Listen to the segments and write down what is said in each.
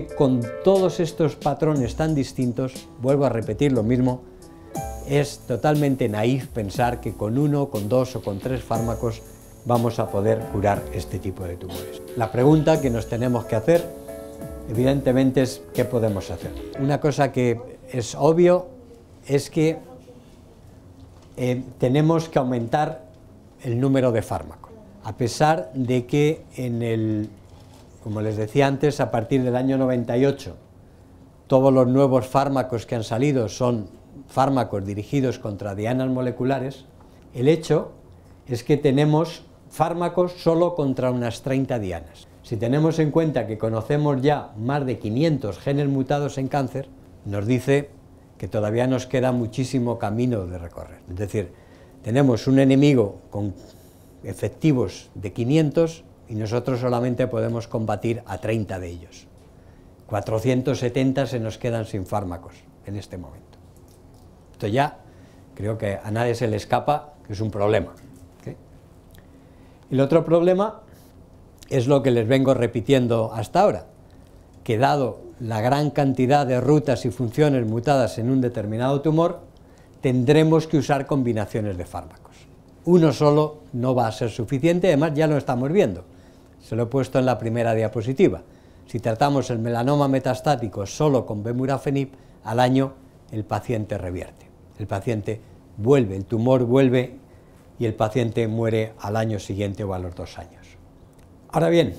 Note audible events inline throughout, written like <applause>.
con todos estos patrones tan distintos, vuelvo a repetir lo mismo, es totalmente naif pensar que con uno, con dos o con tres fármacos vamos a poder curar este tipo de tumores. La pregunta que nos tenemos que hacer, evidentemente, es qué podemos hacer. Una cosa que es obvio es que eh, tenemos que aumentar el número de fármacos, a pesar de que en el como les decía antes, a partir del año 98, todos los nuevos fármacos que han salido son fármacos dirigidos contra dianas moleculares. El hecho es que tenemos fármacos solo contra unas 30 dianas. Si tenemos en cuenta que conocemos ya más de 500 genes mutados en cáncer, nos dice que todavía nos queda muchísimo camino de recorrer. Es decir, tenemos un enemigo con efectivos de 500 y nosotros solamente podemos combatir a 30 de ellos. 470 se nos quedan sin fármacos en este momento. Esto ya creo que a nadie se le escapa que es un problema. El otro problema es lo que les vengo repitiendo hasta ahora, que dado la gran cantidad de rutas y funciones mutadas en un determinado tumor, tendremos que usar combinaciones de fármacos. Uno solo no va a ser suficiente, además ya lo estamos viendo se lo he puesto en la primera diapositiva. Si tratamos el melanoma metastático solo con bemurafenib, al año el paciente revierte. El paciente vuelve, el tumor vuelve y el paciente muere al año siguiente o a los dos años. Ahora bien,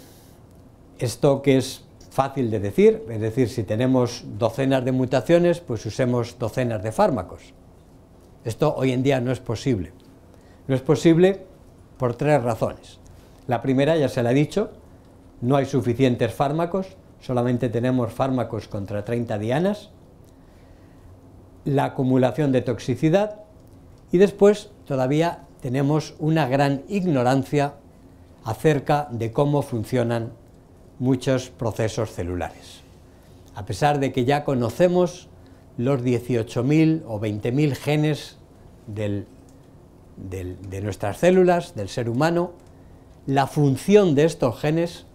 esto que es fácil de decir, es decir, si tenemos docenas de mutaciones, pues usemos docenas de fármacos. Esto hoy en día no es posible. No es posible por tres razones. La primera ya se la he dicho, no hay suficientes fármacos, solamente tenemos fármacos contra 30 dianas, la acumulación de toxicidad y después todavía tenemos una gran ignorancia acerca de cómo funcionan muchos procesos celulares. A pesar de que ya conocemos los 18.000 o 20.000 genes de nuestras células, del ser humano, la función de estos genes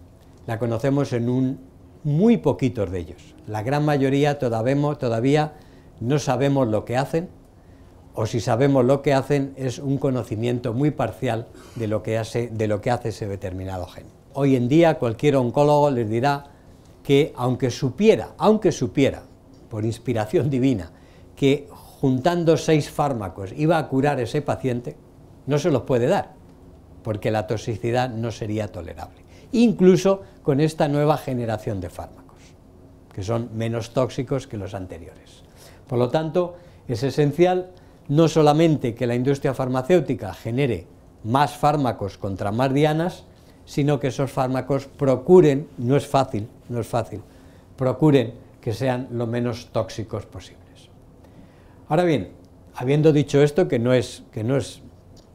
la conocemos en un muy poquitos de ellos. La gran mayoría todavía, no sabemos lo que hacen, o si sabemos lo que hacen es un conocimiento muy parcial de lo que hace, de lo que hace ese determinado gen. Hoy en día cualquier oncólogo les dirá que aunque supiera, aunque supiera, por inspiración divina, que juntando seis fármacos iba a curar ese paciente, no se los puede dar, porque la toxicidad no sería tolerable, incluso con esta nueva generación de fármacos, que son menos tóxicos que los anteriores. Por lo tanto, es esencial no solamente que la industria farmacéutica genere más fármacos contra más dianas, sino que esos fármacos procuren, no es fácil, no es fácil, procuren que sean lo menos tóxicos posibles. Ahora bien, habiendo dicho esto, que no es, que no es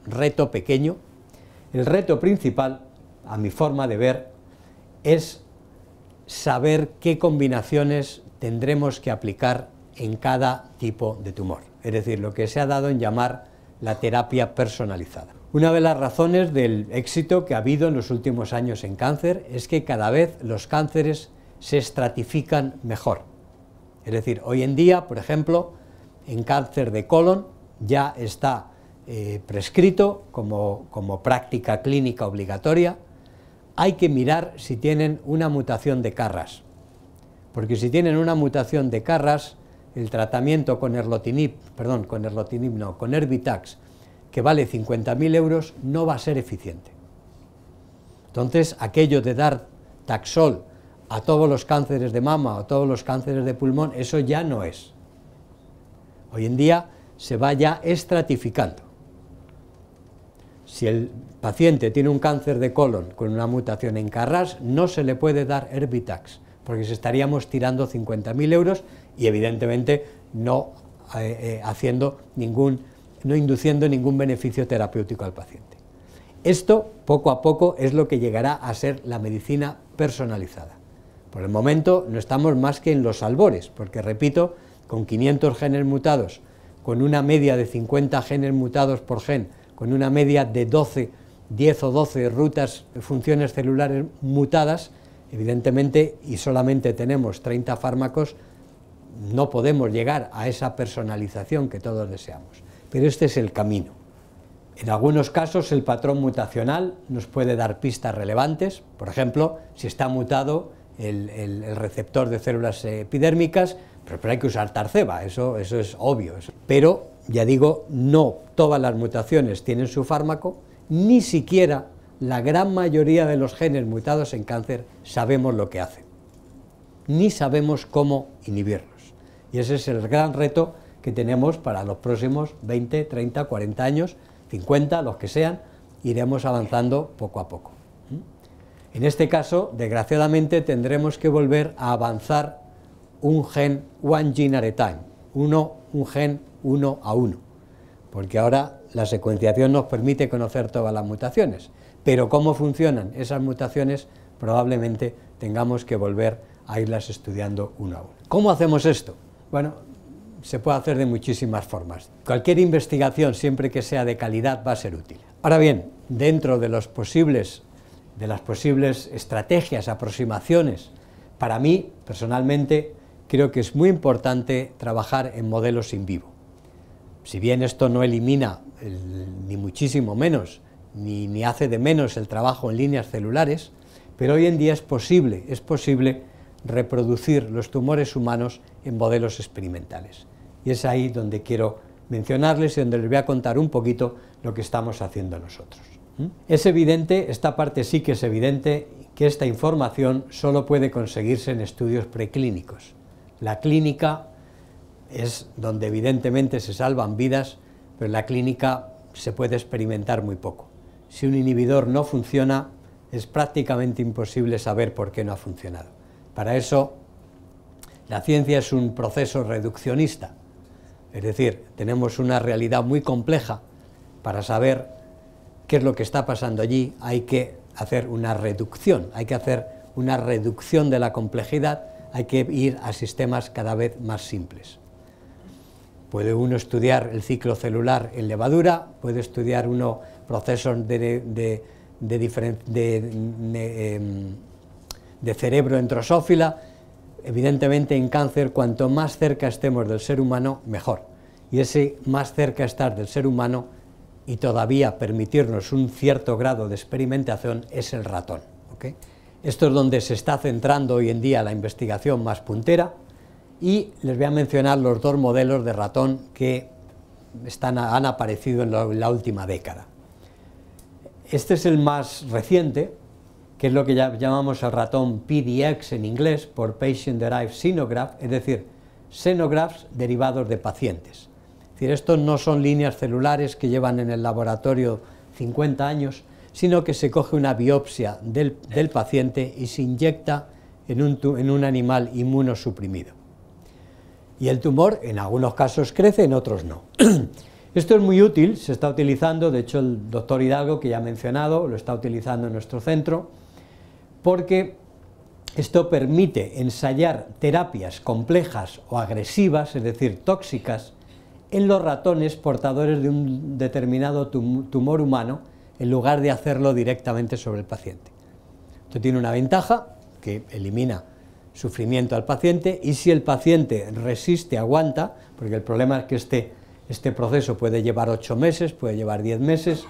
reto pequeño, el reto principal, a mi forma de ver, es saber qué combinaciones tendremos que aplicar en cada tipo de tumor, es decir, lo que se ha dado en llamar la terapia personalizada. Una de las razones del éxito que ha habido en los últimos años en cáncer es que cada vez los cánceres se estratifican mejor. Es decir, hoy en día, por ejemplo, en cáncer de colon ya está eh, prescrito como, práctica clínica obligatoria, hay que mirar si tienen una mutación de Carras, porque si tienen una mutación de Carras, el tratamiento con erlotinib, perdón, con erlotinib no, con erbitax que vale 50.000 euros, no va a ser eficiente. Entonces, aquello de dar taxol a todos los cánceres de mama o a todos los cánceres de pulmón, eso ya no es. Hoy en día se va ya estratificando si el paciente tiene un cáncer de colon con una mutación en Carras, no se le puede dar Herbitax, porque se estaríamos tirando 50.000 euros y evidentemente no eh, eh, haciendo ningún, no induciendo ningún beneficio terapéutico al paciente. Esto, poco a poco, es lo que llegará a ser la medicina personalizada. Por el momento no estamos más que en los albores, porque repito, con 500 genes mutados, con una media de 50 genes mutados por gen, con una media de 12, 10 o 12 rutas, eh, funciones celulares mutadas, evidentemente, y solamente tenemos 30 fármacos, no podemos llegar a esa personalización que todos deseamos. Pero este es el camino. En algunos casos el patrón mutacional nos puede dar pistas relevantes, por ejemplo, si está mutado el, receptor de células epidérmicas, pero hay que usar tarceba, eso, eso es obvio. Pero ya digo, no todas las mutaciones tienen su fármaco, ni siquiera la gran mayoría de los genes mutados en cáncer sabemos lo que hacen, ni sabemos cómo inhibirlos. Y ese es el gran reto que tenemos para los próximos 20, 30, 40 años, 50, los que sean, iremos avanzando poco a poco. En este caso, desgraciadamente, tendremos que volver a avanzar un gen one gene at a time, uno, un gen uno a uno, porque ahora la secuenciación nos permite conocer todas las mutaciones, pero cómo funcionan esas mutaciones probablemente tengamos que volver a irlas estudiando uno a uno. ¿Cómo hacemos esto? Bueno, se puede hacer de muchísimas formas. Cualquier investigación, siempre que sea de calidad, va a ser útil. Ahora bien, dentro de, las posibles estrategias, aproximaciones, para mí, personalmente, creo que es muy importante trabajar en modelos in vivo. Si bien esto no elimina, ni muchísimo menos, ni, hace de menos el trabajo en líneas celulares, pero hoy en día es posible, es posible reproducir los tumores humanos en modelos experimentales. Y es ahí donde quiero mencionarles y donde les voy a contar un poquito lo que estamos haciendo nosotros. Es evidente, esta parte sí que es evidente, que esta información solo puede conseguirse en estudios preclínicos. La clínica es donde evidentemente se salvan vidas, pero en la clínica se puede experimentar muy poco. Si un inhibidor no funciona, es prácticamente imposible saber por qué no ha funcionado. Para eso, la ciencia es un proceso reduccionista, es decir, tenemos una realidad muy compleja para saber qué es lo que está pasando allí, hay que hacer una reducción, hay que hacer una reducción de la complejidad, hay que ir a sistemas cada vez más simples. Puede uno estudiar el ciclo celular en levadura, puede estudiar uno procesos de, de, em, cerebro en trosófila. Evidentemente en cáncer, cuanto más cerca estemos del ser humano, mejor. Y ese más cerca estar del ser humano y todavía permitirnos un cierto grado de experimentación es el ratón. Esto es donde se está centrando hoy en día la investigación más puntera y les voy a mencionar los dos modelos de ratón que están, han aparecido en la, última década. Este es el más reciente, que es lo que llamamos el ratón PDX en inglés, por Patient Derived Xenograph, es decir, xenografts derivados de pacientes. Es decir, estos no son líneas celulares que llevan en el laboratorio 50 años, sino que se coge una biopsia del, paciente y se inyecta en un, en un animal inmunosuprimido y el tumor en algunos casos crece, en otros no. <clears throat> Esto es muy útil, se está utilizando, de hecho el doctor Hidalgo, que ya ha mencionado, lo está utilizando en nuestro centro, porque esto permite ensayar terapias complejas o agresivas, es decir, tóxicas, en los ratones portadores de un determinado tumor humano, en lugar de hacerlo directamente sobre el paciente. Esto tiene una ventaja, que elimina sufrimiento al paciente y si el paciente resiste, aguanta, porque el problema es que este, este, proceso puede llevar ocho meses, puede llevar diez meses,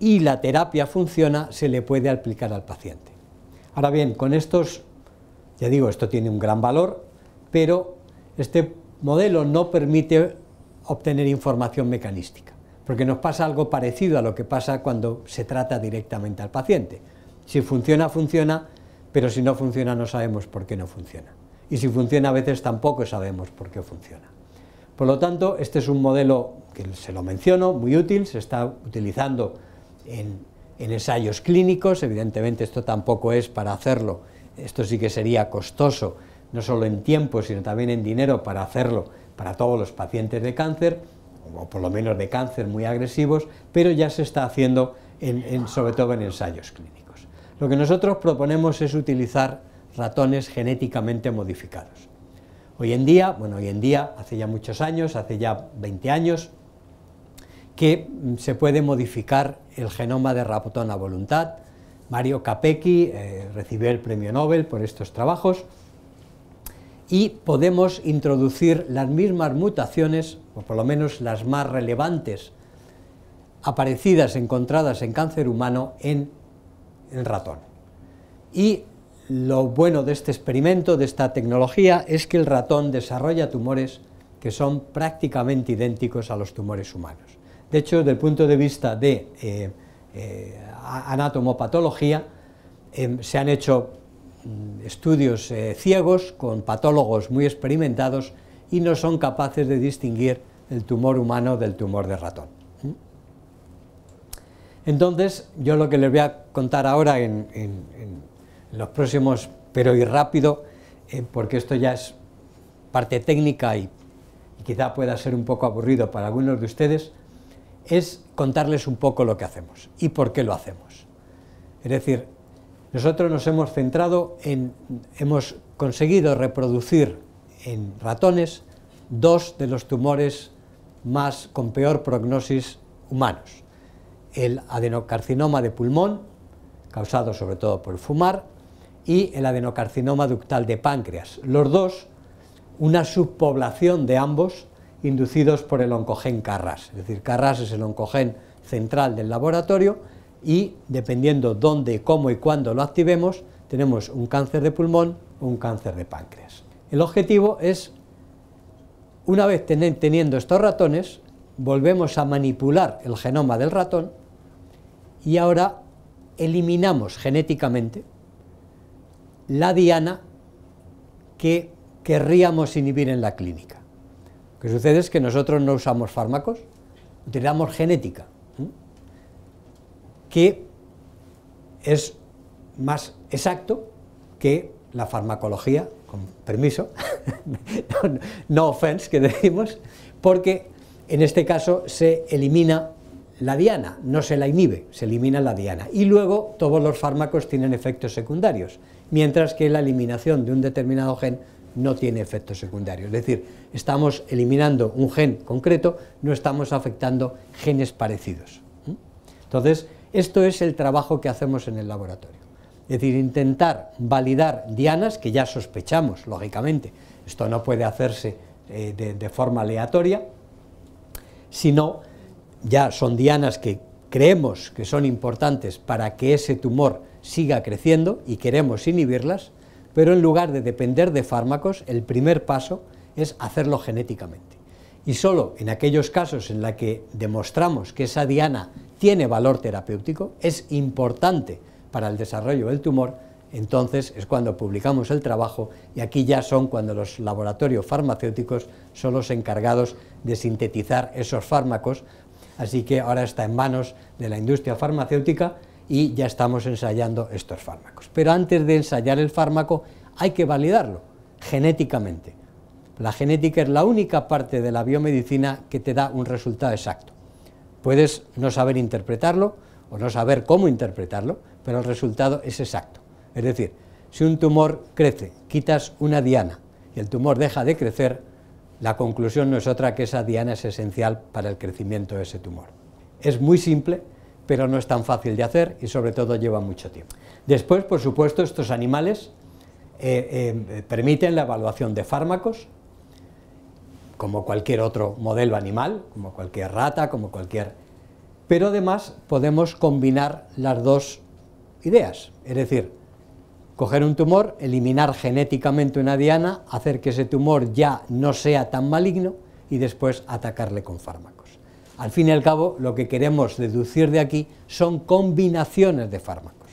y la terapia funciona, se le puede aplicar al paciente. Ahora bien, con estos, ya digo, esto tiene un gran valor, pero este modelo no permite obtener información mecanística, porque nos pasa algo parecido a lo que pasa cuando se trata directamente al paciente. Si funciona, funciona, pero si no funciona no sabemos por qué no funciona. Y si funciona a veces tampoco sabemos por qué funciona. Por lo tanto, este es un modelo que se lo menciono, muy útil, se está utilizando en, ensayos clínicos, evidentemente esto tampoco es para hacerlo, esto sí que sería costoso, no solo en tiempo, sino también en dinero para hacerlo para todos los pacientes de cáncer, o por lo menos de cáncer muy agresivos, pero ya se está haciendo sobre todo en ensayos clínicos. Lo que nosotros proponemos es utilizar ratones genéticamente modificados. Hoy en día, bueno, hoy en día, hace ya muchos años, hace ya 20 años, que mm, se puede modificar el genoma de ratón a voluntad. Mario Capecchi eh, recibió el premio Nobel por estos trabajos y podemos introducir las mismas mutaciones, o por lo menos las más relevantes, aparecidas, encontradas en cáncer humano en el ratón. Y lo bueno de este experimento, de esta tecnología, es que el ratón desarrolla tumores que son prácticamente idénticos a los tumores humanos. De hecho, desde el punto de vista de eh, eh, anatomopatología, em, se han hecho mm, estudios eh, ciegos con patólogos muy experimentados y no son capaces de distinguir el tumor humano del tumor de ratón. Entonces, yo lo que les voy a contar ahora en, los próximos, pero y rápido, eh, porque esto ya es parte técnica y, y, quizá pueda ser un poco aburrido para algunos de ustedes, es contarles un poco lo que hacemos y por qué lo hacemos. Es decir, nosotros nos hemos centrado en, hemos conseguido reproducir en ratones dos de los tumores más con peor prognosis humanos el adenocarcinoma de pulmón, causado sobre todo por fumar, y el adenocarcinoma ductal de páncreas. Los dos, una subpoblación de ambos inducidos por el oncogen Carras. Es decir, Carras es el oncogen central del laboratorio y dependiendo dónde, cómo y cuándo lo activemos, tenemos un cáncer de pulmón o un cáncer de páncreas. El objetivo es, una vez teniendo estos ratones, volvemos a manipular el genoma del ratón y ahora eliminamos genéticamente la diana que querríamos inhibir en la clínica. Lo que sucede es que nosotros no usamos fármacos, utilizamos genética, que es más exacto que la farmacología, con permiso, <laughs> no, no offense que decimos, porque en este caso se elimina la diana, no se la inhibe, se elimina la diana. Y luego todos los fármacos tienen efectos secundarios, mientras que la eliminación de un determinado gen no tiene efectos secundarios. Es decir, estamos eliminando un gen concreto, no estamos afectando genes parecidos. Entonces, esto es el trabajo que hacemos en el laboratorio. Es decir, intentar validar dianas que ya sospechamos, lógicamente. Esto no puede hacerse eh, de, de forma aleatoria, sino ya son dianas que creemos que son importantes para que ese tumor siga creciendo y queremos inhibirlas, pero en lugar de depender de fármacos, el primer paso es hacerlo genéticamente. Y solo en aquellos casos en los que demostramos que esa diana tiene valor terapéutico, es importante para el desarrollo del tumor, entonces es cuando publicamos el trabajo y aquí ya son cuando los laboratorios farmacéuticos son los encargados de sintetizar esos fármacos así que ahora está en manos de la industria farmacéutica y ya estamos ensayando estos fármacos. Pero antes de ensayar el fármaco hay que validarlo genéticamente. La genética es la única parte de la biomedicina que te da un resultado exacto. Puedes no saber interpretarlo o no saber cómo interpretarlo, pero el resultado es exacto. Es decir, si un tumor crece, quitas una diana y el tumor deja de crecer, la conclusión no es otra que esa diana es esencial para el crecimiento de ese tumor. Es muy simple, pero no es tan fácil de hacer y sobre todo lleva mucho tiempo. Después, por supuesto, estos animales eh, eh, permiten la evaluación de fármacos, como cualquier otro modelo animal, como cualquier rata, como cualquier... Pero además podemos combinar las dos ideas, es decir, Coger un tumor, eliminar genéticamente una diana, hacer que ese tumor ya no sea tan maligno y después atacarle con fármacos. Al fin y al cabo, lo que queremos deducir de aquí son combinaciones de fármacos.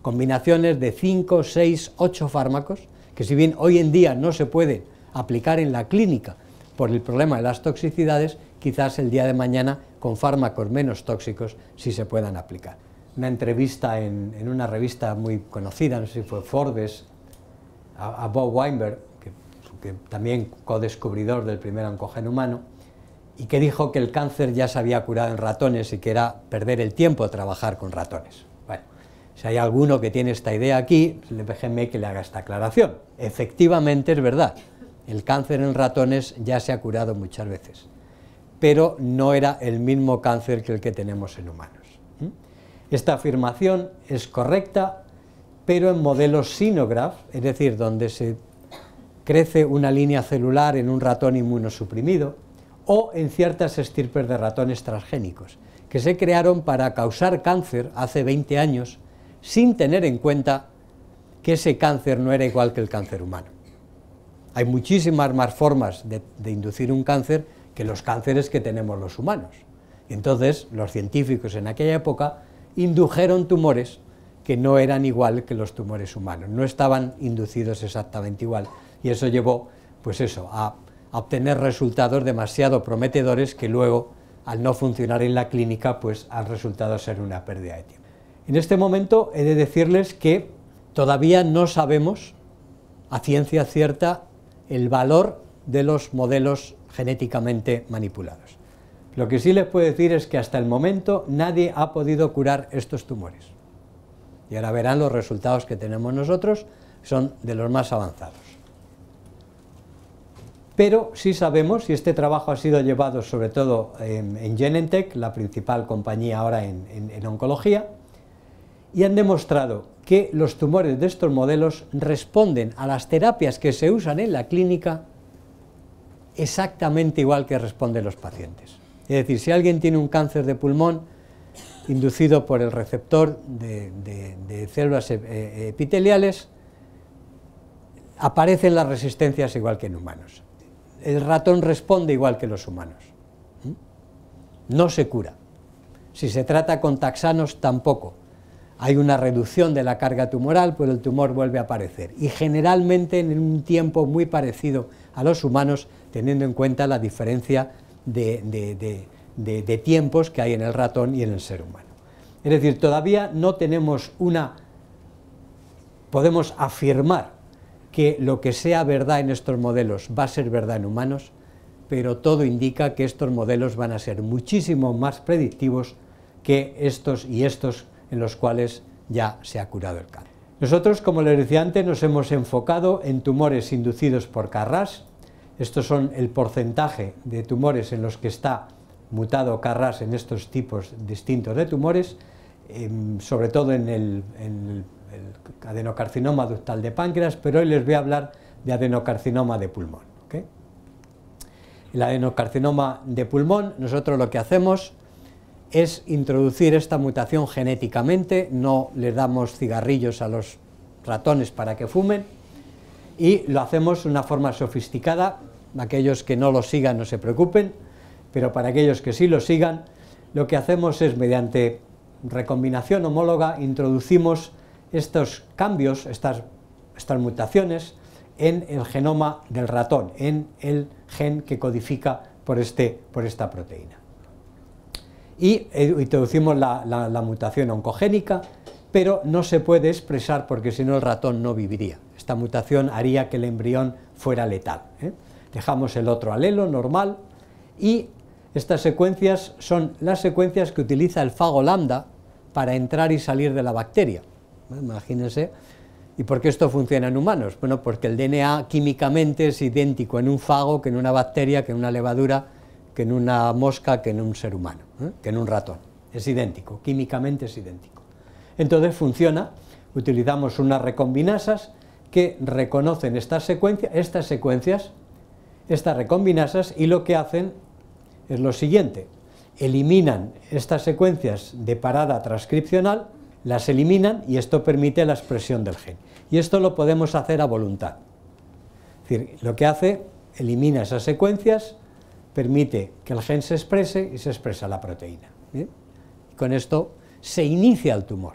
Combinaciones de 5, 6, 8 fármacos, que si bien hoy en día no se pueden aplicar en la clínica por el problema de las toxicidades, quizás el día de mañana con fármacos menos tóxicos sí se puedan aplicar una entrevista en, una revista muy conocida, no sé si fue Forbes, a, Bob Weinberg, que, también co-descubridor del primer oncogen humano, y que dijo que el cáncer ya se había curado en ratones y que era perder el tiempo trabajar con ratones. Bueno, si hay alguno que tiene esta idea aquí, déjenme que le haga esta aclaración. Efectivamente es verdad, el cáncer en ratones ya se ha curado muchas veces, pero no era el mismo cáncer que el que tenemos en humanos. Esta afirmación es correcta, pero en modelos sinograph, es decir, donde se crece una línea celular en un ratón inmunosuprimido, o en ciertas estirpes de ratones transgénicos, que se crearon para causar cáncer hace 20 años, sin tener en cuenta que ese cáncer no era igual que el cáncer humano. Hay muchísimas más formas de, de inducir un cáncer que los cánceres que tenemos los humanos. Entonces, los científicos en aquella época indujeron tumores que no eran igual que los tumores humanos, no estaban inducidos exactamente igual. Y eso llevó, pues eso, a, obtener resultados demasiado prometedores que luego, al no funcionar en la clínica, pues han resultado ser una pérdida de tiempo. En este momento he de decirles que todavía no sabemos a ciencia cierta el valor de los modelos genéticamente manipulados. Lo que sí les puedo decir es que hasta el momento nadie ha podido curar estos tumores. Y ahora verán los resultados que tenemos nosotros, son de los más avanzados. Pero sí sabemos, y este trabajo ha sido llevado sobre todo en, Genentech, la principal compañía ahora en oncología, y han demostrado que los tumores de estos modelos responden a las terapias que se usan en la clínica exactamente igual que responden los pacientes. Es decir, si alguien tiene un cáncer de pulmón inducido por el receptor de, células e, e, epiteliales, aparecen las resistencias igual que en humanos. El ratón responde igual que los humanos. ¿Mm? No se cura. Si se trata con taxanos, tampoco. Hay una reducción de la carga tumoral, pero el tumor vuelve a aparecer. Y generalmente en un tiempo muy parecido a los humanos, teniendo en cuenta la diferencia de, tiempos que hay en el ratón y en el ser humano. Es decir, todavía no tenemos una... podemos afirmar que lo que sea verdad en estos modelos va a ser verdad en humanos, pero todo indica que estos modelos van a ser muchísimo más predictivos que estos y estos en los cuales ya se ha curado el cáncer. Nosotros, como les decía antes, nos hemos enfocado en tumores inducidos por Carras, estos son el porcentaje de tumores en los que está mutado Carras en estos tipos distintos de tumores, em, sobre todo en el, adenocarcinoma ductal de páncreas, pero hoy les voy a hablar de adenocarcinoma de pulmón. El adenocarcinoma de pulmón, nosotros lo que hacemos es introducir esta mutación genéticamente, no le damos cigarrillos a los ratones para que fumen, y lo hacemos de una forma sofisticada Aquellos que no lo sigan no se preocupen, pero para aquellos que sí lo sigan, lo que hacemos es mediante recombinación homóloga introducimos estos cambios, estas, mutaciones, en el genoma del ratón, en el gen que codifica por, este, esta proteína. Y eh, introducimos la, mutación oncogénica, pero no se puede expresar porque si no el ratón no viviría. Esta mutación haría que el embrión fuera letal. ¿eh? dejamos el otro alelo normal y estas secuencias son las secuencias que utiliza el fago lambda para entrar y salir de la bacteria. Imagínense. ¿Y por qué esto funciona en humanos? Bueno, porque el DNA químicamente es idéntico en un fago que en una bacteria, que en una levadura, que en una mosca, que en un ser humano, ¿eh? que en un ratón. Es idéntico, químicamente es idéntico. Entonces funciona, utilizamos unas recombinasas que reconocen estas secuencias estas recombinasas y lo que hacen es lo siguiente, eliminan estas secuencias de parada transcripcional, las eliminan y esto permite la expresión del gen. Y esto lo podemos hacer a voluntad. Es decir, lo que hace, elimina esas secuencias, permite que el gen se exprese y se expresa la proteína. con esto se inicia el tumor.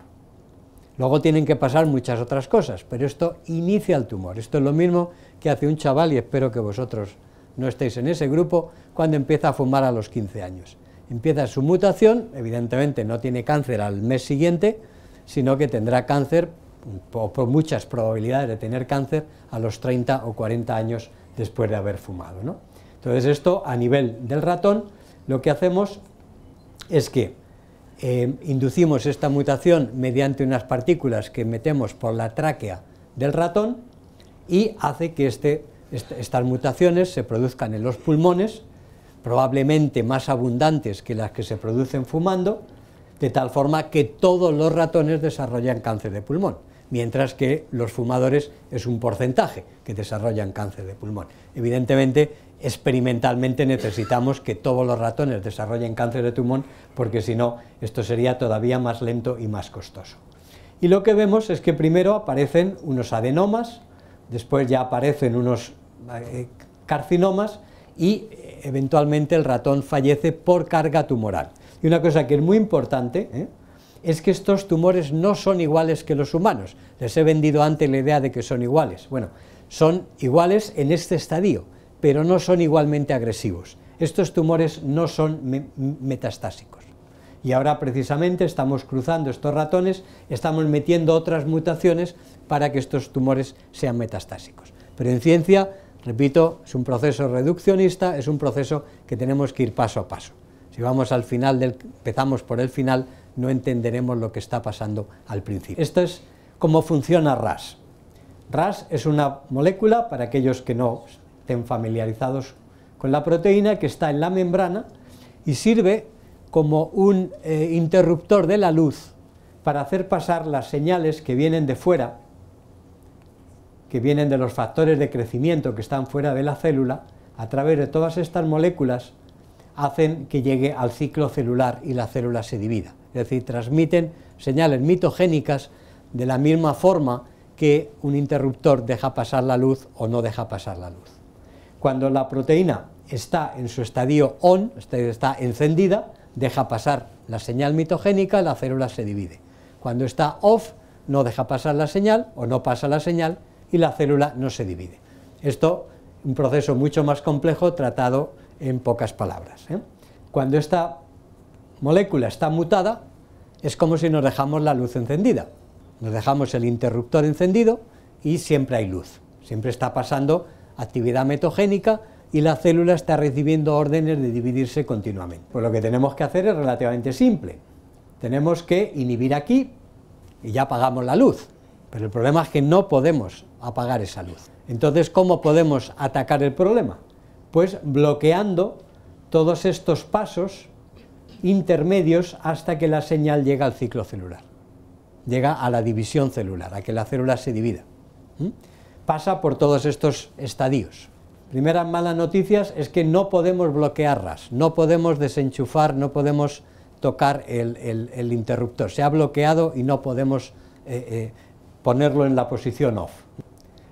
Luego tienen que pasar muchas otras cosas, pero esto inicia el tumor. Esto es lo mismo que hace un chaval y espero que vosotros no estéis en ese grupo cuando empieza a fumar a los 15 años. Empieza su mutación, evidentemente no tiene cáncer al mes siguiente, sino que tendrá cáncer, o por muchas probabilidades de tener cáncer, a los 30 o 40 años después de haber fumado. Entonces esto a nivel del ratón, lo que hacemos es que eh, inducimos esta mutación mediante unas partículas que metemos por la tráquea del ratón y hace que este estas mutaciones se produzcan en los pulmones, probablemente más abundantes que las que se producen fumando, de tal forma que todos los ratones desarrollan cáncer de pulmón, mientras que los fumadores es un porcentaje que desarrollan cáncer de pulmón. Evidentemente, experimentalmente necesitamos que todos los ratones desarrollen cáncer de pulmón, porque si no, esto sería todavía más lento y más costoso. Y lo que vemos es que primero aparecen unos adenomas, después ya aparecen unos eh, carcinomas y eh, eventualmente el ratón fallece por carga tumoral. Y una cosa que es muy importante eh, es que estos tumores no son iguales que los humanos. Les he vendido antes la idea de que son iguales. Bueno, son iguales en este estadio, pero no son igualmente agresivos. Estos tumores no son metastásicos. Y ahora precisamente estamos cruzando estos ratones, estamos metiendo otras mutaciones para que estos tumores sean metastásicos. Pero en ciencia, repito, es un proceso reduccionista, es un proceso que tenemos que ir paso a paso. Si vamos al final, del, empezamos por el final, no entenderemos lo que está pasando al principio. Esto es cómo funciona RAS. RAS es una molécula, para aquellos que no estén familiarizados con la proteína, que está en la membrana y sirve como un eh, interruptor de la luz para hacer pasar las señales que vienen de fuera que vienen de los factores de crecimiento que están fuera de la célula, a través de todas estas moléculas hacen que llegue al ciclo celular y la célula se divida. Es decir, transmiten señales mitogénicas de la misma forma que un interruptor deja pasar la luz o no deja pasar la luz. Cuando la proteína está en su estadio on, este está encendida, deja pasar la señal mitogénica, la célula se divide. Cuando está off, no deja pasar la señal o no pasa la señal y la célula no se divide. Esto, es un proceso mucho más complejo tratado en pocas palabras. ¿eh? Cuando esta molécula está mutada, es como si nos dejamos la luz encendida. Nos dejamos el interruptor encendido y siempre hay luz. Siempre está pasando actividad metogénica y la célula está recibiendo órdenes de dividirse continuamente. Pues lo que tenemos que hacer es relativamente simple. Tenemos que inhibir aquí y ya apagamos la luz. Pero el problema es que no podemos apagar esa luz. Entonces, ¿cómo podemos atacar el problema? Pues bloqueando todos estos pasos intermedios hasta que la señal llega al ciclo celular, llega a la división celular, a que la célula se divida. ¿Mm? Pasa por todos estos estadios. Primera mala noticias es que no podemos bloquearlas, no podemos desenchufar, no podemos tocar el, interruptor. Se ha bloqueado y no podemos eh, eh, ponerlo en la posición off.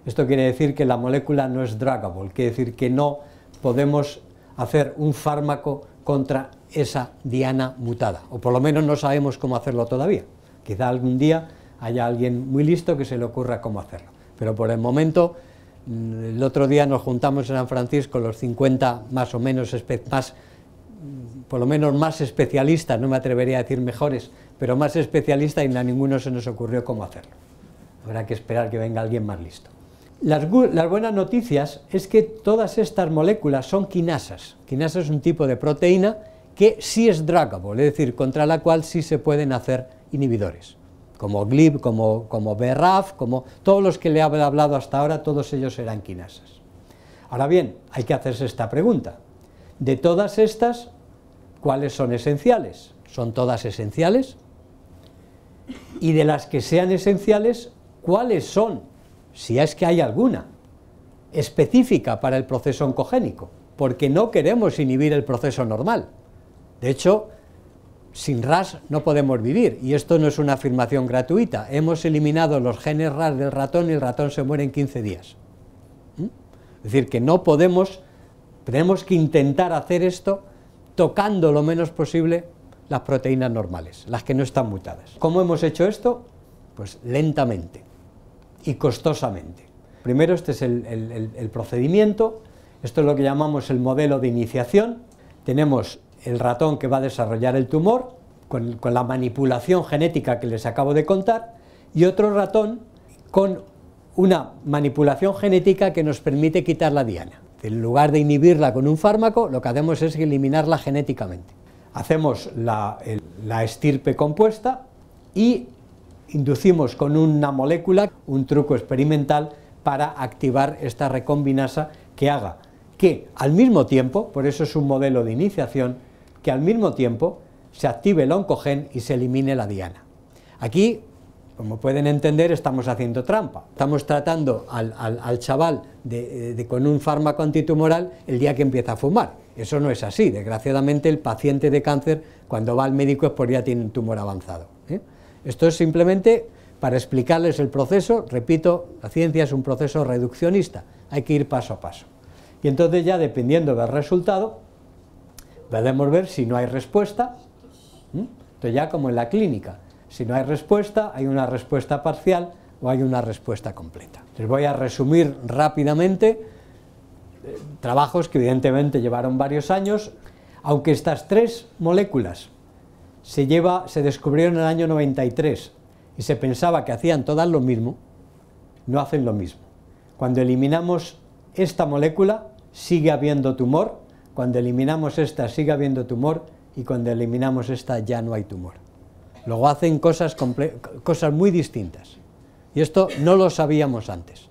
Esto quiere decir que la molécula no es druggable, quiere decir que no podemos hacer un fármaco contra esa diana mutada, o por lo menos no sabemos cómo hacerlo todavía. Quizá algún día haya alguien muy listo que se le ocurra cómo hacerlo, pero por el momento mm, el otro día nos juntamos en San Francisco los 50 más o menos mm, por lo menos más especialistas, no me atrevería a decir mejores, pero más especialistas y a ninguno se nos ocurrió cómo hacerlo. Habrá que esperar que venga alguien más listo. Las, buenas noticias es que todas estas moléculas son quinasas. Quinasa es un tipo de proteína que sí es dragable, es decir, contra la cual sí se pueden hacer inhibidores, como GLIB, como, como BRAF, como todos los que le he hablado hasta ahora, todos ellos eran quinasas. Ahora bien, hay que hacerse esta pregunta. De todas estas, ¿cuáles son esenciales? ¿Son todas esenciales? Y de las que sean esenciales, ¿cuáles son si es que hay alguna, específica para el proceso oncogénico, porque no queremos inhibir el proceso normal. De hecho, sin RAS no podemos vivir, y esto no es una afirmación gratuita. Hemos eliminado los genes RAS del ratón y el ratón se muere en 15 días. ¿Mm? Es decir, que no podemos, tenemos que intentar hacer esto tocando lo menos posible las proteínas normales, las que no están mutadas. ¿Cómo hemos hecho esto? Pues lentamente y costosamente. Primero, este es el, procedimiento, esto es lo que llamamos el modelo de iniciación. Tenemos el ratón que va a desarrollar el tumor con, la manipulación genética que les acabo de contar y otro ratón con una manipulación genética que nos permite quitar la diana. En lugar de inhibirla con un fármaco, lo que hacemos es eliminarla genéticamente. Hacemos la estirpe compuesta y inducimos con una molécula un truco experimental para activar esta recombinasa que haga que al mismo tiempo, por eso es un modelo de iniciación, que al mismo tiempo se active el oncogen y se elimine la diana. Aquí, como pueden entender, estamos haciendo trampa. Estamos tratando al, chaval con un fármaco antitumoral el día que empieza a fumar. Eso no es así. Desgraciadamente, el paciente de cáncer, cuando va al médico, es porque ya tiene un tumor avanzado. Esto es simplemente para explicarles el proceso, repito, la ciencia es un proceso reduccionista, hay que ir paso a paso. Y entonces ya dependiendo del resultado, podemos ver si no hay respuesta, ¿Mm? entonces ya como en la clínica, si no hay respuesta, hay una respuesta parcial o hay una respuesta completa. Les voy a resumir rápidamente eh, trabajos que evidentemente llevaron varios años, aunque estas tres moléculas se, lleva, descubrió en el año 93 y se pensaba que hacían todas lo mismo, no hacen lo mismo. Cuando eliminamos esta molécula, sigue habiendo tumor, cuando eliminamos esta, sigue habiendo tumor, y cuando eliminamos esta, ya no hay tumor. Luego hacen cosas, cosas muy distintas. Y esto no lo sabíamos antes.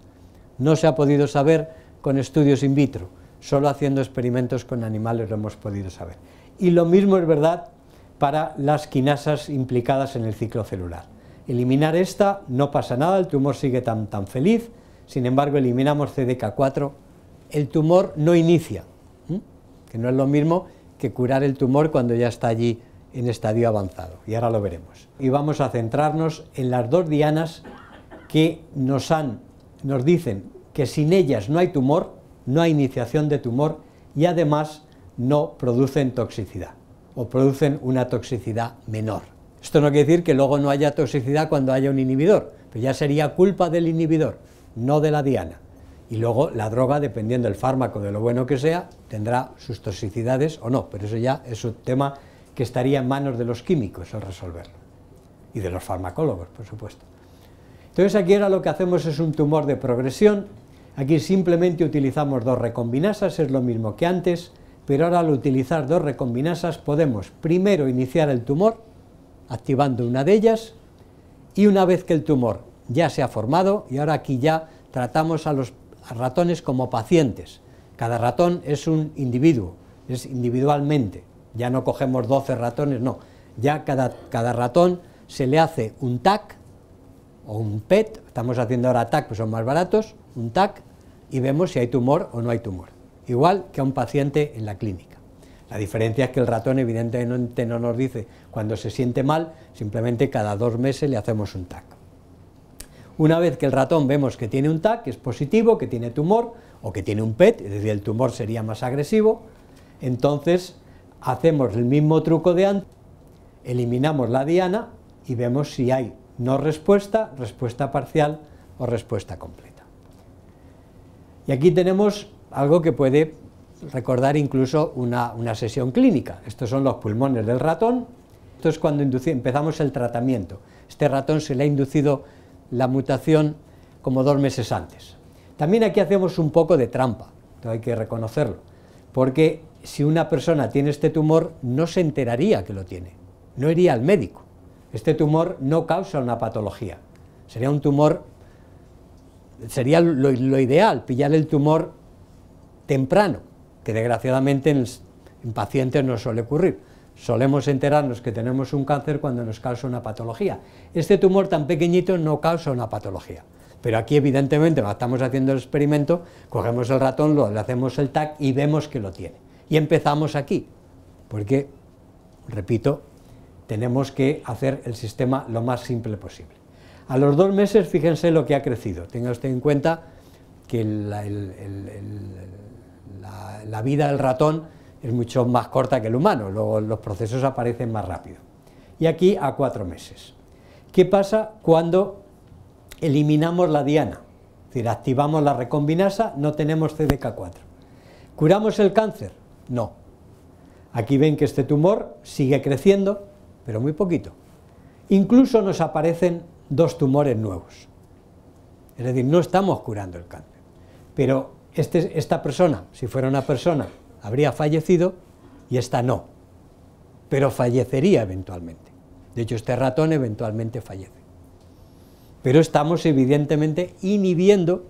No se ha podido saber con estudios in vitro, solo haciendo experimentos con animales lo hemos podido saber. Y lo mismo es verdad para las quinasas implicadas en el ciclo celular. Eliminar esta, no pasa nada, el tumor sigue tan, tan feliz, sin embargo eliminamos CDK4, el tumor no inicia, que no es lo mismo que curar el tumor cuando ya está allí en estadio avanzado, y ahora lo veremos. Y vamos a centrarnos en las dos dianas que nos, han, nos dicen que sin ellas no hay tumor, no hay iniciación de tumor y además no producen toxicidad o producen una toxicidad menor. Esto no quiere decir que luego no haya toxicidad cuando haya un inhibidor, pero ya sería culpa del inhibidor, no de la diana. Y luego la droga, dependiendo del fármaco, de lo bueno que sea, tendrá sus toxicidades o no, pero eso ya es un tema que estaría en manos de los químicos el resolverlo, y de los farmacólogos, por supuesto. Entonces aquí ahora lo que hacemos es un tumor de progresión, aquí simplemente utilizamos dos recombinasas, es lo mismo que antes, pero ahora al utilizar dos recombinasas podemos primero iniciar el tumor activando una de ellas y una vez que el tumor ya se ha formado, y ahora aquí ya tratamos a los ratones como pacientes, cada ratón es un individuo, es individualmente, ya no cogemos 12 ratones, no, ya cada, cada ratón se le hace un TAC o un PET, estamos haciendo ahora TAC, pues son más baratos, un TAC, y vemos si hay tumor o no hay tumor igual que a un paciente en la clínica. La diferencia es que el ratón evidentemente no nos dice cuando se siente mal, simplemente cada dos meses le hacemos un TAC. Una vez que el ratón vemos que tiene un TAC, que es positivo, que tiene tumor o que tiene un PET, es decir, el tumor sería más agresivo, entonces hacemos el mismo truco de antes, eliminamos la diana y vemos si hay no respuesta, respuesta parcial o respuesta completa. Y aquí tenemos algo que puede recordar incluso una, sesión clínica. Estos son los pulmones del ratón. Esto es cuando empezamos el tratamiento. Este ratón se le ha inducido la mutación como dos meses antes. También aquí hacemos un poco de trampa, hay que reconocerlo, porque si una persona tiene este tumor no se enteraría que lo tiene, no iría al médico. Este tumor no causa una patología, sería un tumor, sería lo, lo ideal, pillar el tumor temprano, que desgraciadamente en, pacientes no suele ocurrir. Solemos enterarnos que tenemos un cáncer cuando nos causa una patología. Este tumor tan pequeñito no causa una patología. Pero aquí, evidentemente, estamos haciendo el experimento, cogemos el ratón, le hacemos el TAC y vemos que lo tiene. Y empezamos aquí, porque, repito, tenemos que hacer el sistema lo más simple posible. A los dos meses, fíjense lo que ha crecido. Tenga usted en cuenta que el la, vida del ratón es mucho más corta que el humano, luego los procesos aparecen más rápido. Y aquí a cuatro meses. ¿Qué pasa cuando eliminamos la diana? Es decir, activamos la recombinasa, no tenemos CDK4. ¿Curamos el cáncer? No. Aquí ven que este tumor sigue creciendo, pero muy poquito. Incluso nos aparecen dos tumores nuevos. Es decir, no estamos curando el cáncer. Pero este, esta persona, si fuera una persona, habría fallecido y esta no, pero fallecería eventualmente. De hecho, este ratón eventualmente fallece. Pero estamos evidentemente inhibiendo,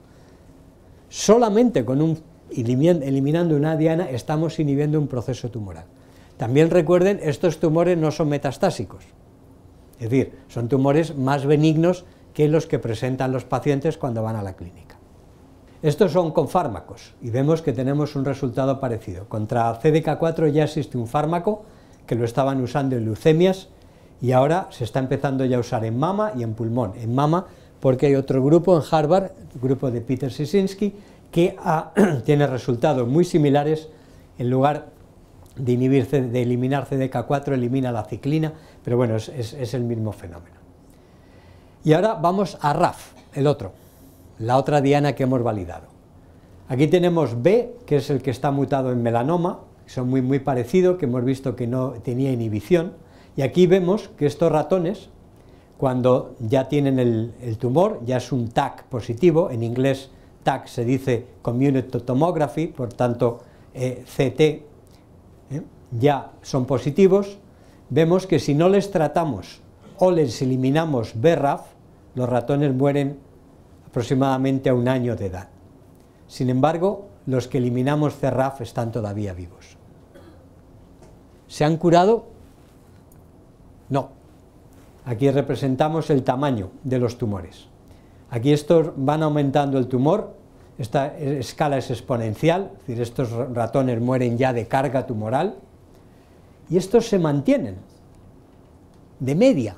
solamente con un, eliminando una diana, estamos inhibiendo un proceso tumoral. También recuerden, estos tumores no son metastásicos, es decir, son tumores más benignos que los que presentan los pacientes cuando van a la clínica. Estos son con fármacos y vemos que tenemos un resultado parecido. Contra CDK4 ya existe un fármaco que lo estaban usando en leucemias y ahora se está empezando ya a usar en mama y en pulmón. En mama porque hay otro grupo en Harvard, grupo de Peter Sisinski, que <clears throat> tiene resultados muy similares en lugar de, inhibir, de eliminar CDK4, elimina la ciclina, pero bueno, es el mismo fenómeno. Y ahora vamos a RAF, el otro la otra diana que hemos validado. Aquí tenemos B, que es el que está mutado en melanoma, son muy, muy parecidos, que hemos visto que no tenía inhibición, y aquí vemos que estos ratones, cuando ya tienen el, tumor, ya es un TAC positivo, en inglés TAC se dice Community Tomography, por tanto eh, CT, ¿eh? ya son positivos, vemos que si no les tratamos o les eliminamos BRAF, los ratones mueren aproximadamente a un año de edad. Sin embargo, los que eliminamos CERRAF están todavía vivos. ¿Se han curado? No. Aquí representamos el tamaño de los tumores. Aquí estos van aumentando el tumor, esta escala es exponencial, es decir, estos ratones mueren ya de carga tumoral, y estos se mantienen, de media,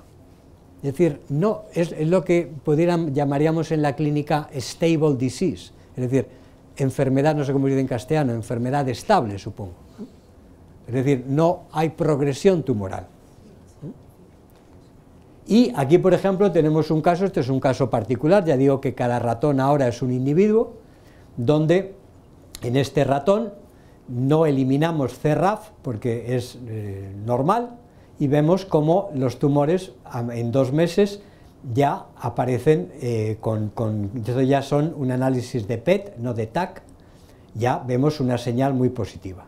es decir, no, es, lo que pudieran, llamaríamos en la clínica stable disease, es decir, enfermedad, no sé cómo se dice en castellano, enfermedad estable, supongo. Es decir, no hay progresión tumoral. Y aquí, por ejemplo, tenemos un caso, este es un caso particular, ya digo que cada ratón ahora es un individuo, donde en este ratón no eliminamos CRAF porque es eh, normal, y vemos cómo los tumores en dos meses ya aparecen eh, con, ya son un análisis de PET, no de TAC, ya vemos una señal muy positiva.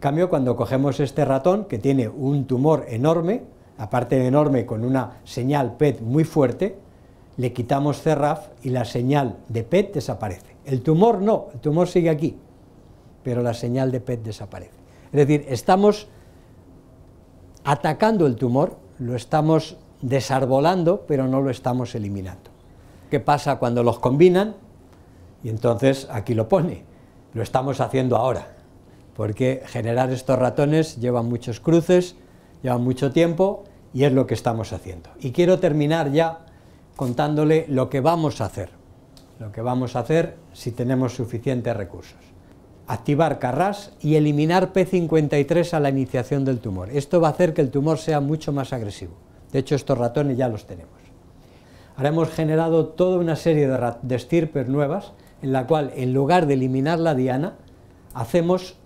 cambio, cuando cogemos este ratón, que tiene un tumor enorme, aparte de enorme con una señal PET muy fuerte, le quitamos CERRAF y la señal de PET desaparece. El tumor no, el tumor sigue aquí, pero la señal de PET desaparece. Es decir, estamos atacando el tumor, lo estamos desarbolando, pero no lo estamos eliminando. ¿Qué pasa cuando los combinan? Y entonces aquí lo pone, lo estamos haciendo ahora, porque generar estos ratones lleva muchos cruces, lleva mucho tiempo y es lo que estamos haciendo. Y quiero terminar ya contándole lo que vamos a hacer, lo que vamos a hacer si tenemos suficientes recursos activar Carras y eliminar P53 a la iniciación del tumor. Esto va a hacer que el tumor sea mucho más agresivo. De hecho, estos ratones ya los tenemos. Ahora hemos generado toda una serie de, estirpes nuevas en la cual, en lugar de eliminar la diana, hacemos,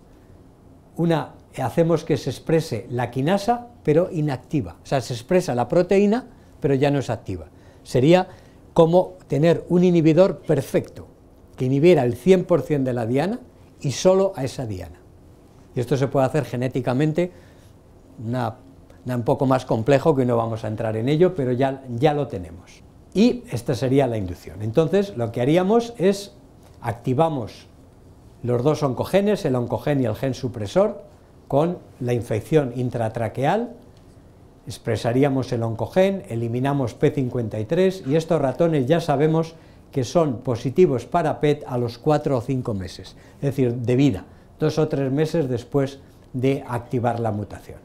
hacemos que se exprese la quinasa, pero inactiva. O sea, se expresa la proteína, pero ya no es activa. Sería como tener un inhibidor perfecto, que inhibiera el 100% de la diana, y solo a esa diana. Y esto se puede hacer genéticamente, un poco más complejo que no vamos a entrar en ello, pero ya, ya lo tenemos. Y esta sería la inducción. Entonces, lo que haríamos es activamos los dos oncogenes, el oncogen y el gen supresor, con la infección intratraqueal, expresaríamos el oncogen, eliminamos P53 y estos ratones ya sabemos que son positivos para PET a los 4 o 5 meses, es decir, de vida, dos o tres meses después de activar la mutación.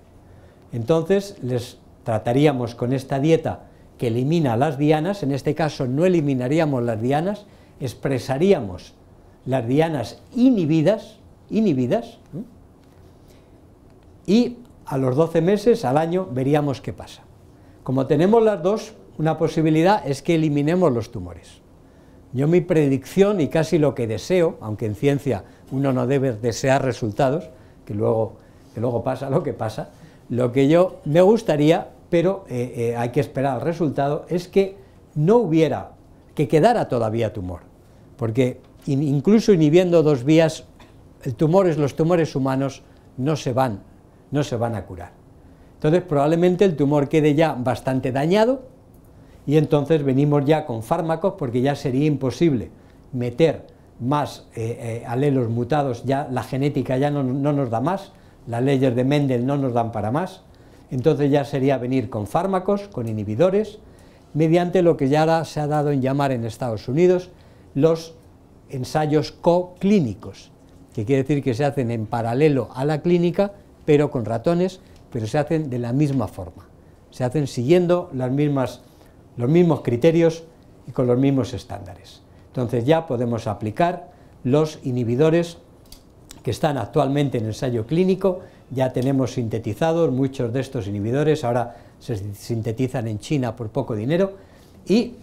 Entonces, les trataríamos con esta dieta que elimina las dianas, en este caso no eliminaríamos las dianas, expresaríamos las dianas inhibidas, inhibidas, y a los 12 meses, al año, veríamos qué pasa. Como tenemos las dos, una posibilidad es que eliminemos los tumores. Yo mi predicción y casi lo que deseo, aunque en ciencia uno no debe desear resultados, que luego, que luego pasa lo que pasa, lo que yo me gustaría, pero eh, eh, hay que esperar al resultado, es que no hubiera, que quedara todavía tumor, porque incluso inhibiendo dos vías, el es los tumores humanos no se van, no se van a curar. Entonces probablemente el tumor quede ya bastante dañado, y entonces venimos ya con fármacos porque ya sería imposible meter más eh, eh, alelos mutados, ya la genética ya no, nos da más, las leyes de Mendel no nos dan para más, entonces ya sería venir con fármacos, con inhibidores, mediante lo que ya se ha dado en llamar en Estados Unidos los ensayos coclínicos, que quiere decir que se hacen en paralelo a la clínica, pero con ratones, pero se hacen de la misma forma, se hacen siguiendo las mismas los mismos criterios y con los mismos estándares. Entonces ya podemos aplicar los inhibidores que están actualmente en ensayo clínico, ya tenemos sintetizados muchos de estos inhibidores, ahora se sintetizan en China por poco dinero y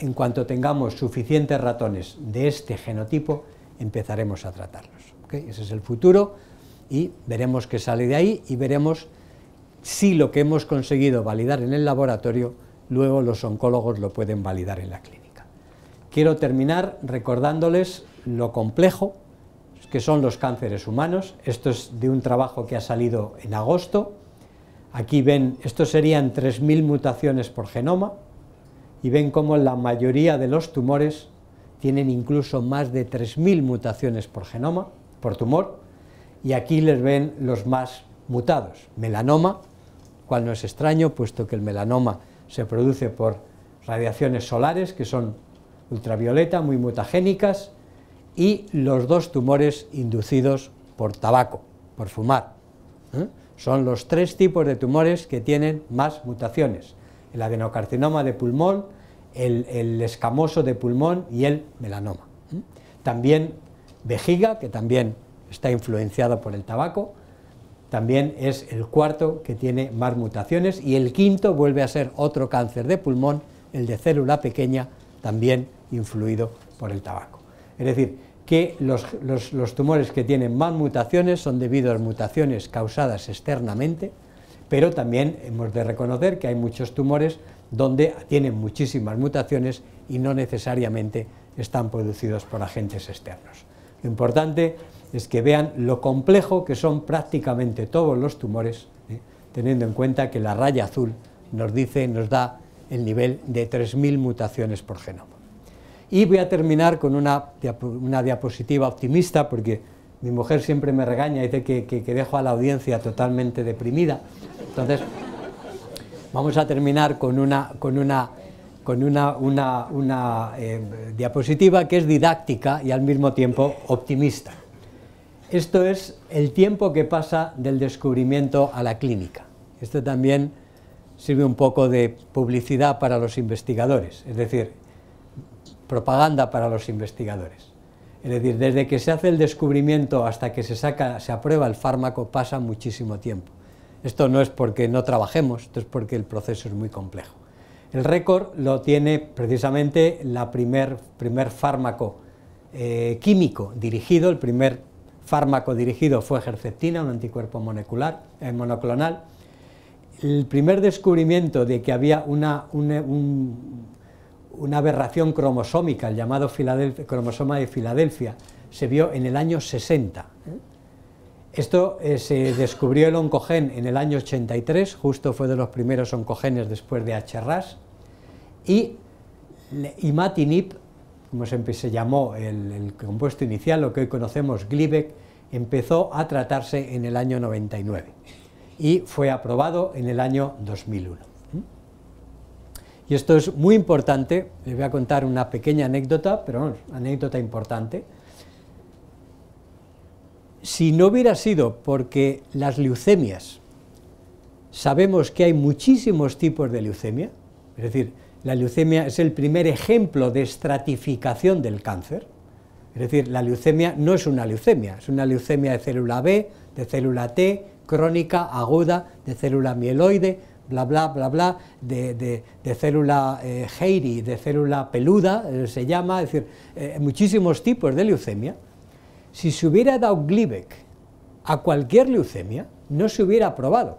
en cuanto tengamos suficientes ratones de este genotipo empezaremos a tratarlos. Ese es el futuro y veremos qué sale de ahí y veremos si lo que hemos conseguido validar en el laboratorio luego los oncólogos lo pueden validar en la clínica. Quiero terminar recordándoles lo complejo que son los cánceres humanos. Esto es de un trabajo que ha salido en agosto. Aquí ven, estos serían 3.000 mutaciones por genoma y ven cómo la mayoría de los tumores tienen incluso más de 3.000 mutaciones por genoma, por tumor, y aquí les ven los más mutados. Melanoma, cual no es extraño, puesto que el melanoma se produce por radiaciones solares, que son ultravioleta, muy mutagénicas, y los dos tumores inducidos por tabaco, por fumar. ¿eh? Son los tres tipos de tumores que tienen más mutaciones. El adenocarcinoma de pulmón, el, escamoso de pulmón y el melanoma. ¿eh? También vejiga, que también está influenciado por el tabaco, también es el cuarto que tiene más mutaciones y el quinto vuelve a ser otro cáncer de pulmón, el de célula pequeña, también influido por el tabaco. Es decir, que los, tumores que tienen más mutaciones son debido a mutaciones causadas externamente, pero también hemos de reconocer que hay muchos tumores donde tienen muchísimas mutaciones y no necesariamente están producidos por agentes externos. Lo importante es que vean lo complejo que son prácticamente todos los tumores, ¿eh? teniendo en cuenta que la raya azul nos dice, nos da el nivel de 3.000 mutaciones por genoma. Y voy a terminar con una, diapositiva optimista, porque mi mujer siempre me regaña, y dice que, dejo a la audiencia totalmente deprimida. Entonces, vamos a terminar con una, eh, diapositiva que es didáctica y al mismo tiempo optimista. Esto es el tiempo que pasa del descubrimiento a la clínica. Esto también sirve un poco de publicidad para los investigadores, es decir, propaganda para los investigadores. Es decir, desde que se hace el descubrimiento hasta que se saca, se aprueba el fármaco pasa muchísimo tiempo. Esto no es porque no trabajemos, esto es porque el proceso es muy complejo. El récord lo tiene precisamente la primer, primer fármaco eh, químico dirigido, el primer fármaco dirigido fue jerceptina un anticuerpo molecular, eh, monoclonal. El primer descubrimiento de que había una, aberración cromosómica, el llamado cromosoma de Filadelfia, se vio en el año 60. ¿eh? Esto eh, se descubrió el oncogen en el año 83, justo fue de los primeros oncogenes después de HRAS, y Imatinib como se llamó el, compuesto inicial, lo que hoy conocemos Glibeck, empezó a tratarse en el año 99 y fue aprobado en el año 2001. ¿Mm? Y esto es muy importante, les voy a contar una pequeña anécdota, pero anécdota importante. Si no hubiera sido porque las leucemias, sabemos que hay muchísimos tipos de leucemia, es decir, la leucemia es el primer ejemplo de estratificación del cáncer. Es decir, la leucemia no es una leucemia, es una leucemia de célula B, de célula T, crónica, aguda, de célula mieloide, bla, bla, bla, bla, de, célula eh, de célula peluda, eh, se llama, es decir, eh, muchísimos tipos de leucemia. Si se hubiera dado Gleevec a cualquier leucemia, no se hubiera probado,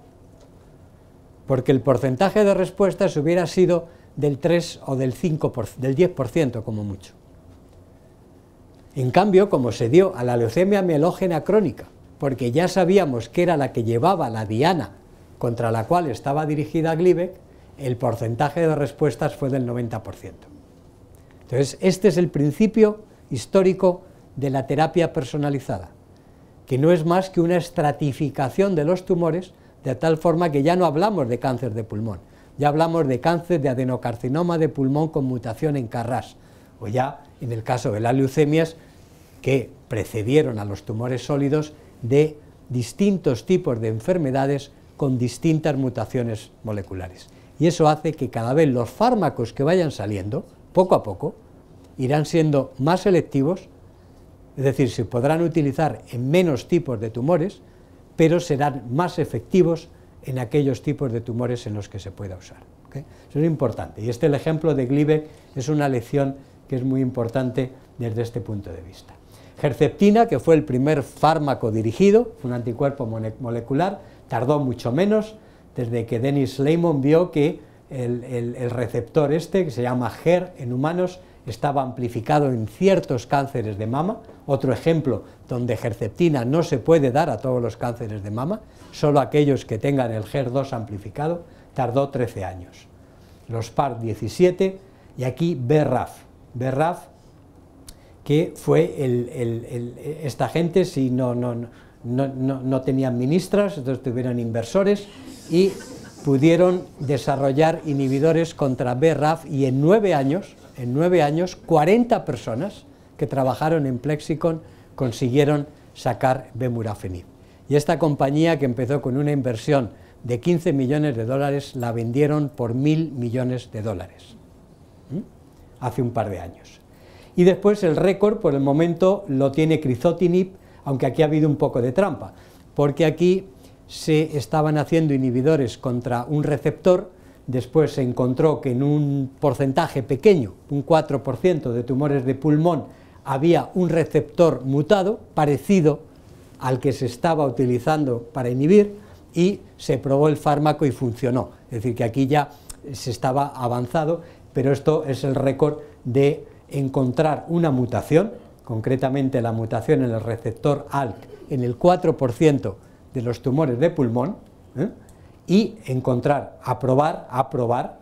porque el porcentaje de respuestas hubiera sido del 3 o del 5%, del 10% como mucho. En cambio, como se dio a la leucemia mielógena crónica, porque ya sabíamos que era la que llevaba la diana contra la cual estaba dirigida Glibeck, el porcentaje de respuestas fue del 90%. Entonces, este es el principio histórico de la terapia personalizada, que no es más que una estratificación de los tumores de tal forma que ya no hablamos de cáncer de pulmón, ya hablamos de cáncer de adenocarcinoma de pulmón con mutación en Carras, o ya en el caso de las leucemias que precedieron a los tumores sólidos de distintos tipos de enfermedades con distintas mutaciones moleculares. Y eso hace que cada vez los fármacos que vayan saliendo, poco a poco, irán siendo más selectivos, es decir, se podrán utilizar en menos tipos de tumores, pero serán más efectivos en aquellos tipos de tumores en los que se pueda usar. Eso es importante. Y este el ejemplo de Glibeck es una lección que es muy importante desde este punto de vista. Herceptina, que fue el primer fármaco dirigido, un anticuerpo molecular, tardó mucho menos desde que Dennis Lehman vio que el, receptor este, que se llama ger en humanos, estaba amplificado en ciertos cánceres de mama, otro ejemplo donde gerceptina no se puede dar a todos los cánceres de mama, solo aquellos que tengan el ger 2 amplificado, tardó 13 años. Los PAR 17 y aquí BRAF. BRAF que fue esta gente, si no, no, tenían ministras, entonces tuvieron inversores y pudieron desarrollar inhibidores contra BRAF y en nueve años en nueve años, 40 personas que trabajaron en Plexicon consiguieron sacar Bemurafenib. Y esta compañía que empezó con una inversión de 15 millones de dólares la vendieron por mil millones de dólares hace un par de años. Y después el récord por el momento lo tiene crizotinib, aunque aquí ha habido un poco de trampa, porque aquí se estaban haciendo inhibidores contra un receptor Después se encontró que en un porcentaje pequeño, un 4% de tumores de pulmón, había un receptor mutado parecido al que se estaba utilizando para inhibir y se probó el fármaco y funcionó. Es decir, que aquí ya se estaba avanzado, pero esto es el récord de encontrar una mutación, concretamente la mutación en el receptor ALK en el 4% de los tumores de pulmón, ¿eh? y encontrar, aprobar, aprobar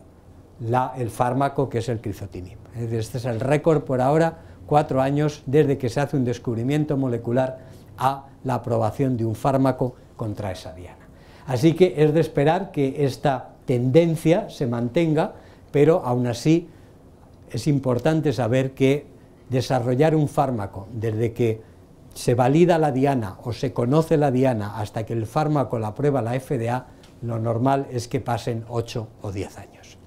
el fármaco que es el crizotinib. Este es el récord por ahora, cuatro años desde que se hace un descubrimiento molecular a la aprobación de un fármaco contra esa diana. Así que es de esperar que esta tendencia se mantenga, pero aún así es importante saber que desarrollar un fármaco desde que se valida la diana o se conoce la diana hasta que el fármaco la aprueba la FDA lo normal es que pasen 8 o 10 años.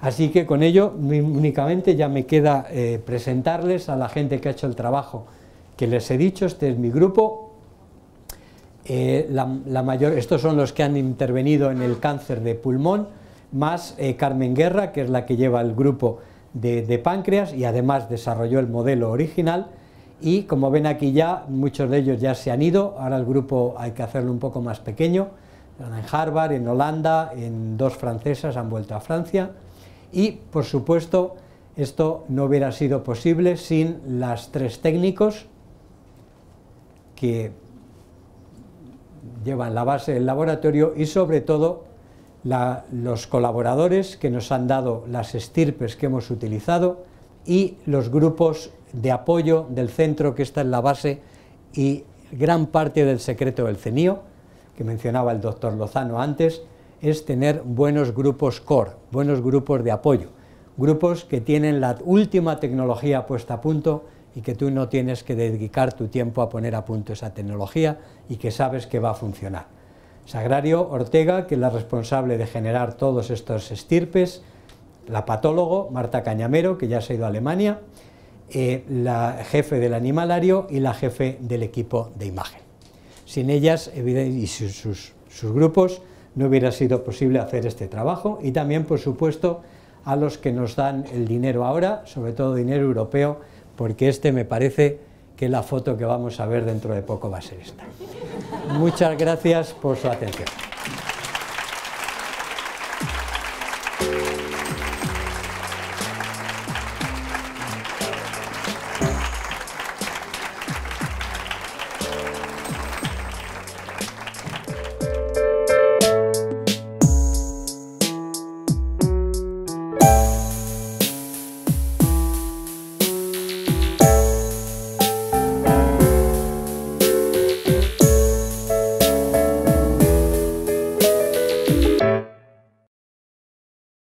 Así que con ello únicamente ya me queda eh, presentarles a la gente que ha hecho el trabajo que les he dicho, este es mi grupo. Eh, la, mayor, estos son los que han intervenido en el cáncer de pulmón, más eh, Carmen Guerra, que es la que lleva el grupo de, páncreas y además desarrolló el modelo original. Y como ven aquí ya, muchos de ellos ya se han ido, ahora el grupo hay que hacerlo un poco más pequeño en Harvard, en Holanda, en dos francesas han vuelto a Francia y, por supuesto, esto no hubiera sido posible sin las tres técnicos que llevan la base del laboratorio y, sobre todo, los colaboradores que nos han dado las estirpes que hemos utilizado y los grupos de apoyo del centro que está en la base y gran parte del secreto del CENIO que mencionaba el doctor Lozano antes, es tener buenos grupos core, buenos grupos de apoyo, grupos que tienen la última tecnología puesta a punto y que tú no tienes que dedicar tu tiempo a poner a punto esa tecnología y que sabes que va a funcionar. Sagrario Ortega, que es la responsable de generar todos estos estirpes, la patólogo Marta Cañamero, que ya se ha ido a Alemania, eh, la jefe del animalario y la jefe del equipo de imagen. Sin ellas y sus, grupos no hubiera sido posible hacer este trabajo y también, por supuesto, a los que nos dan el dinero ahora, sobre todo dinero europeo, porque este me parece que la foto que vamos a ver dentro de poco va a ser esta. Muchas gracias por su atención.